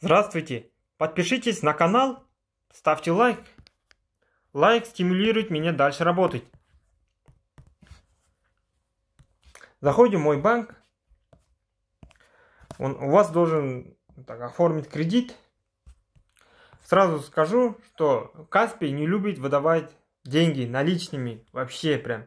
Здравствуйте! Подпишитесь на канал, ставьте лайк. Лайк стимулирует меня дальше работать. Заходим в мой банк. Он, у вас должен так, оформить кредит. Сразу скажу, что Каспий не любит выдавать деньги наличными вообще прям.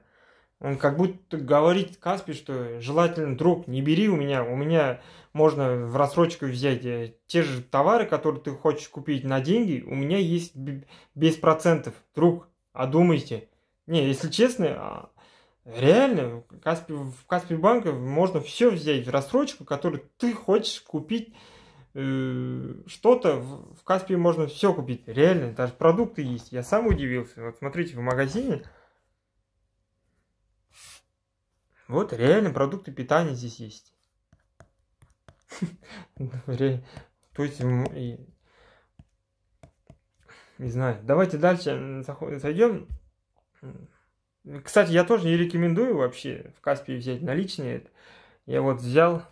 Он как будто говорит Каспи, что желательно, друг, не бери у меня, у меня можно в рассрочку взять э, те же товары, которые ты хочешь купить на деньги, у меня есть без процентов, друг, одумайте. Не, если честно, а, реально, Каспи, в Каспи банка можно все взять в рассрочку, которую ты хочешь купить э, что-то в, в Каспи можно все купить, реально, даже продукты есть. Я сам удивился. Вот смотрите, в магазине вот реально продукты питания здесь есть. То есть, не знаю. Давайте дальше зайдем. Кстати, я тоже не рекомендую вообще в Каспии взять наличные. Я вот взял,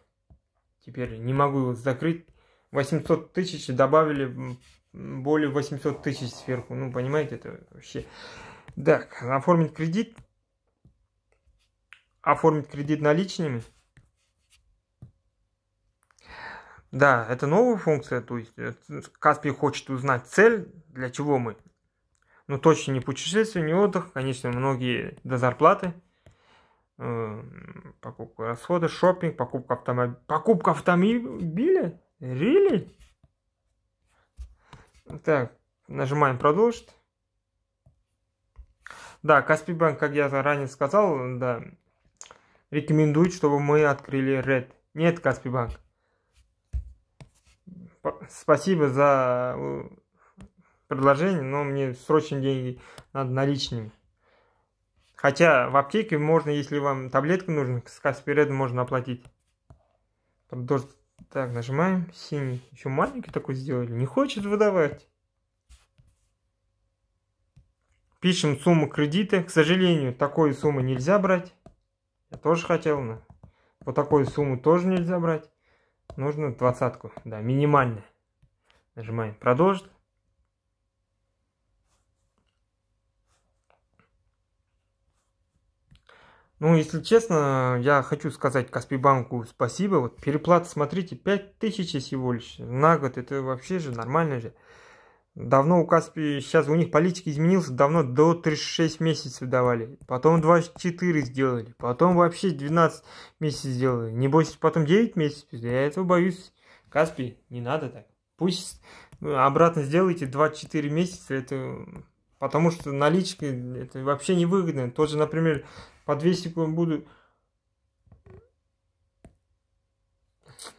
теперь не могу его закрыть. 800 тысяч добавили более 800 тысяч сверху. Ну, понимаете, это вообще... Так, оформить кредит оформить кредит наличными. Да, это новая функция, то есть э, Каспий хочет узнать цель, для чего мы. Ну, точно не путешествие, не отдых, конечно, многие до зарплаты. Э, покупка расходы, шопинг, покупка, автомоб... покупка автомобиля? Really? Так, нажимаем продолжить. Да, Каспий банк, как я заранее сказал, да, рекомендует, чтобы мы открыли Red. Нет, Каспий Банк. Спасибо за э, предложение, но мне срочно деньги надо наличными. Хотя в аптеке можно, если вам таблетка нужна, с Каспий Red можно оплатить. Так, нажимаем синий. Еще маленький такой сделали. Не хочет выдавать. Пишем сумму кредита. К сожалению, такой суммы нельзя брать. Я тоже хотел, но вот такую сумму тоже нельзя брать. Нужно двадцатку, да, минимально. Нажимаем продолжить. Ну, если честно, я хочу сказать Каспибанку спасибо. Вот переплата, смотрите, 5000 всего лишь на год. Это вообще же нормально же. Давно у Каспи, сейчас у них политика изменилась давно до 36 месяцев давали, потом 24 сделали, потом вообще 12 месяцев сделали, не бойся, потом 9 месяцев, я этого боюсь. Каспи, не надо так. Пусть ну, обратно сделайте 24 месяца, это потому что наличка это вообще невыгодно. Тоже, например, по 200 буду,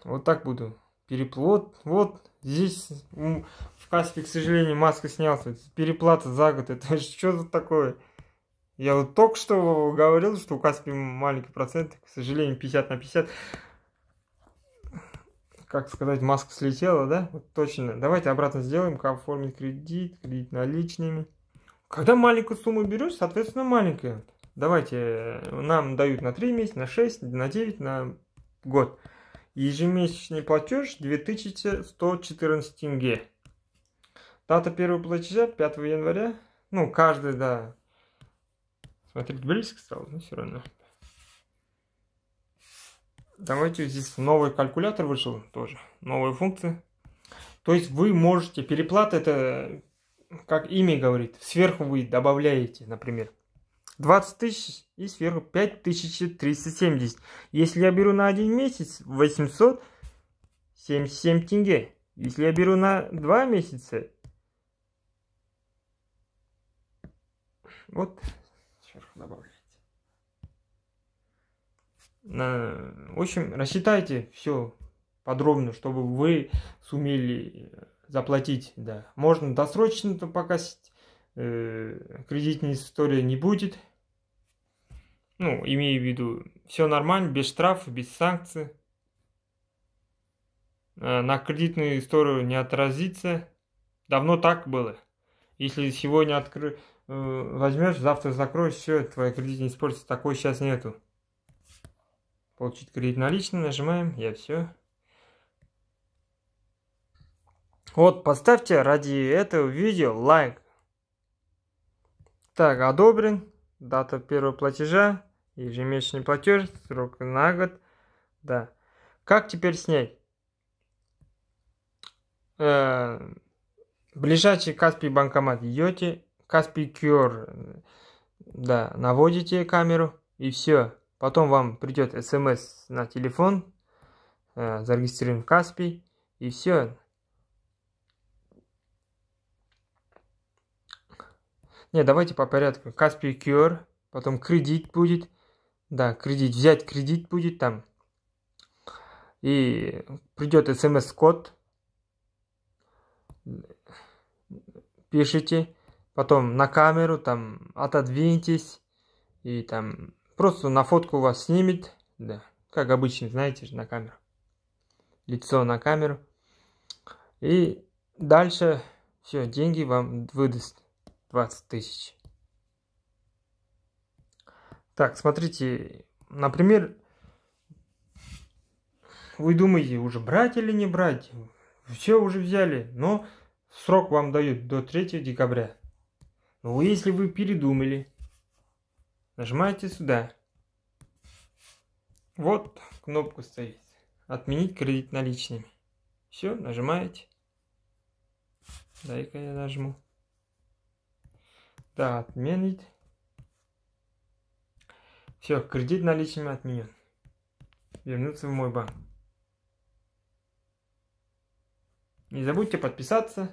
вот так буду переплод. Вот здесь в каспе, к сожалению, маска снялась. Переплата за год. Это что за такое? Я вот только что говорил, что у Каспи маленький процент, к сожалению, 50 на 50. Как сказать, маска слетела, да? Вот точно. Давайте обратно сделаем, оформить кредит, кредит наличными. Когда маленькую сумму берешь, соответственно, маленькая. Давайте, э, нам дают на 3 месяца, на 6, на 9, на год. Ежемесячный платеж 2114 тенге. Дата первого платежа 5 января. Ну, каждый, да. Смотрите, близко стало, но все равно. Давайте здесь новый калькулятор вышел тоже. Новые функции. То есть вы можете, переплата это, как имя говорит, сверху вы добавляете, например. 20 тысяч и сверху 5370. Если я беру на один месяц 877 тенге. Если я беру на два месяца, вот сверху добавляете. В общем, рассчитайте все подробно, чтобы вы сумели э, заплатить. Да. Можно досрочно то покасить, э, кредитная история не будет. Ну, имею в виду, все нормально, без штрафов, без санкций. Э, на кредитную историю не отразится. Давно так было. Если сегодня откры... Э, возьмешь, завтра закроешь, все, твоя кредит не используется. Такой сейчас нету. Получить кредит наличный, нажимаем, я все. Вот, поставьте ради этого видео лайк. Так, одобрен. Дата первого платежа Ежемесячный платеж, срок на год. Да. Как теперь снять? Э, ближайший Каспий банкомат идете, Каспий QR, да, наводите камеру и все. Потом вам придет смс эм на телефон, э, зарегистрирован в Каспий и все. Не, давайте по порядку. Каспий QR, потом кредит будет – да, кредит. Взять кредит будет там. И придет смс-код. Эм Пишите. Потом на камеру там отодвиньтесь. И там просто на фотку вас снимет. Да, как обычно, знаете же, на камеру. Лицо на камеру. И дальше все, деньги вам выдаст 20 тысяч. Так, смотрите, например, вы думаете, уже брать или не брать? Все уже взяли, но срок вам дают до 3 декабря. Но ну, если вы передумали, нажимаете сюда. Вот кнопку стоит. Отменить кредит наличными. Все, нажимаете. Дай-ка я нажму. Да, отменить. Все, кредит наличными отменен. Вернуться в мой банк. Не забудьте подписаться.